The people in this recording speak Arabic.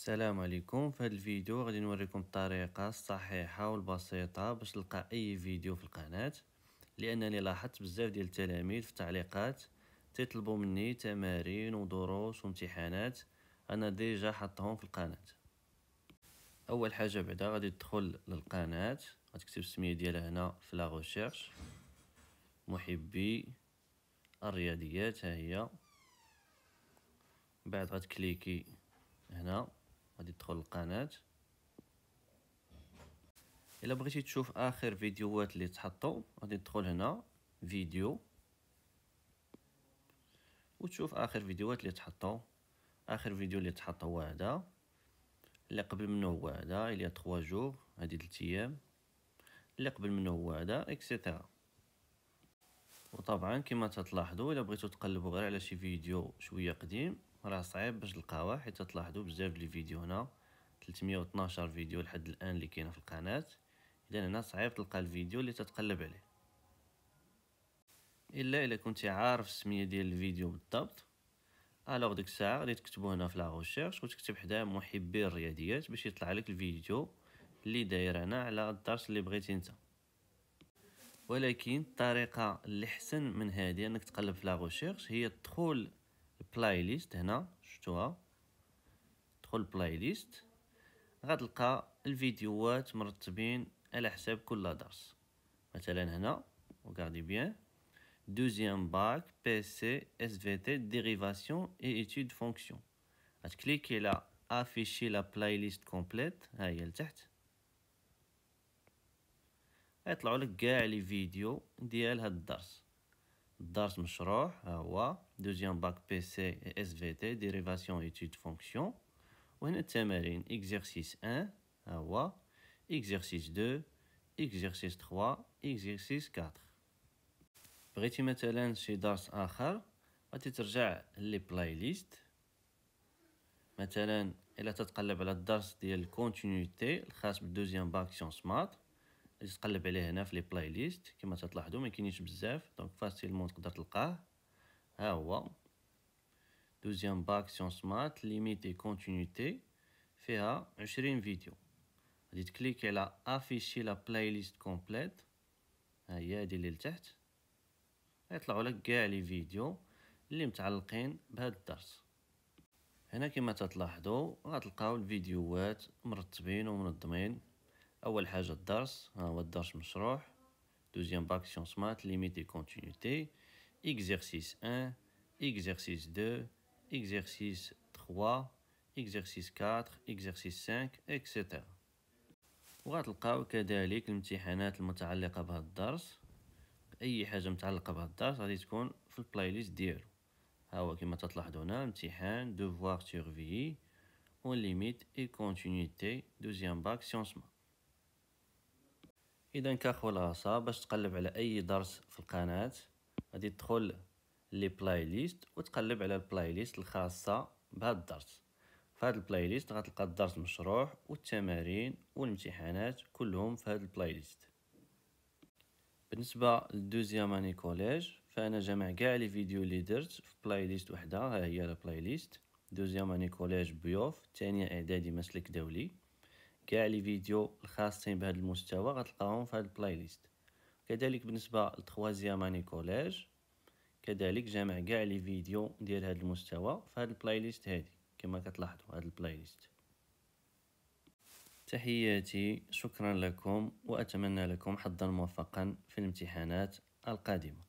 السلام عليكم في هذا الفيديو غادي نوريكم الطريقه الصحيحه والبسيطه باش تلقى اي فيديو في القناه لانني لاحظت بزاف ديال التلاميذ في التعليقات تطلبوا مني تمارين ودروس وامتحانات انا ديجا حطهم في القناه اول حاجه بعدا غادي تدخل للقناه غتكتب السميه ديالها هنا في لا محبي الرياضيات ها هي بعد غتكليكي هنا غادي تدخل القناه الا بغيتي تشوف اخر فيديوهات اللي تحطوا غادي تدخل هنا فيديو وتشوف اخر فيديوهات اللي تحطوا اخر فيديو اللي تحط هو هذا اللي قبل منه هو هذا اللي 3 جوغ هادي 3 ايام اللي قبل منه هو هذا اكسيتيرا وطبعا كما تلاحظوا الا بغيتو تقلبوا غير على شي فيديو شويه قديم راه صعيب باش تلقاوها حيت تلاحظوا بزاف لي فيديو هنا 312 فيديو لحد الان اللي كاينه في القناه اذا هنا صعيب تلقى الفيديو اللي تتقلب عليه الا الا كنتي عارف السميه ديال الفيديو بالضبط الوغ ديك الساعه غادي تكتبو هنا في لا ريشيرش وتكتب حدا محبي الرياضيات باش يطلع لك الفيديو اللي داير هنا على الدرس اللي بغيتي انت ولكن الطريقه اللي حسن من هذه انك تقلب في لا ريشيرش هي الدخول البلاي ليست هنا شفتوها دخل البلاي ليست غتلقى الفيديوهات مرتبين على حساب كل درس مثلا هنا وغاردي بيان دوزيام باك بي سي اس في تي ديريفاسيون اي ايتود فونكسيون غتكليكي على افيشي لا بلاي ليست كومبليت ها هي لتحت غيطلعولك لك كاع لي فيديو ديال هاد الدرس Dars Mshroh, euh, deuxième bac PC et SVT, dérivation études fonctions. Wene Temerin, exercice 1, euh, exercice 2, exercice 3, exercice 4. Briti Metelen, si Dars on va titrja les playlists. Metelen, il a tatkalab la Dars de continuité, le deuxième bac Science Math. تقلب عليه هنا في لي بلاي ليست كما تلاحظوا ما كاينينش بزاف دونك فاسيلمون تقدر تلقاه ها هو دوزيام باك سيونس مات ليميتي كونتينيتي فيها عشرين فيديو غادي تكليك على افيشي لا بلاي ليست كومبليت ها هي هادي اللي لتحت غيطلعوا لك كاع لي فيديو اللي متعلقين بهذا الدرس هنا كما تلاحظوا غتلقاو الفيديوهات مرتبين ومنظمين اول حاجه الدرس ها هو الدرس مشروح دوزيام باك سيونس مات ليميت دي كونتينيتي اكزرسيس 1 اكزرسيس 2 اكزرسيس 3 اكزرسيس 4 اكزرسيس 5 اكسيتيرا وغتلقاو كذلك الامتحانات المتعلقه بهذا الدرس اي حاجه متعلقه بهذا الدرس غادي تكون في البلاي ليست ديالو ها هو كما تلاحظوا هنا امتحان دوفوار سيرفي اون ليميت اي كونتينيتي دوزيام باك سيونس مات اذا كخلاصه باش تقلب على اي درس في القناه غادي تدخل لي بلاي ليست وتقلب على البلاي ليست الخاصه بهذا الدرس فهاد البلاي ليست غتلقى الدرس المشروح والتمارين والامتحانات كلهم في هاد البلاي ليست بالنسبه للدوزيام اني كوليج فانا جمع كاع لي فيديو اللي درت في بلاي ليست وحده ها هي البلاي ليست دوزيام اني كوليج بيوف ثانيه اعدادي مسلك دولي كاع لي فيديو الخاصين بهذا المستوى غتلقاهم في هذه البلاي ليست كذلك بالنسبه لتخوازيام اني كوليج كذلك جمع كاع لي فيديو ديال هذا المستوى في هذه البلاي ليست هذه كما كتلاحظوا هذه البلاي ليست تحياتي شكرا لكم واتمنى لكم حظا موفقا في الامتحانات القادمه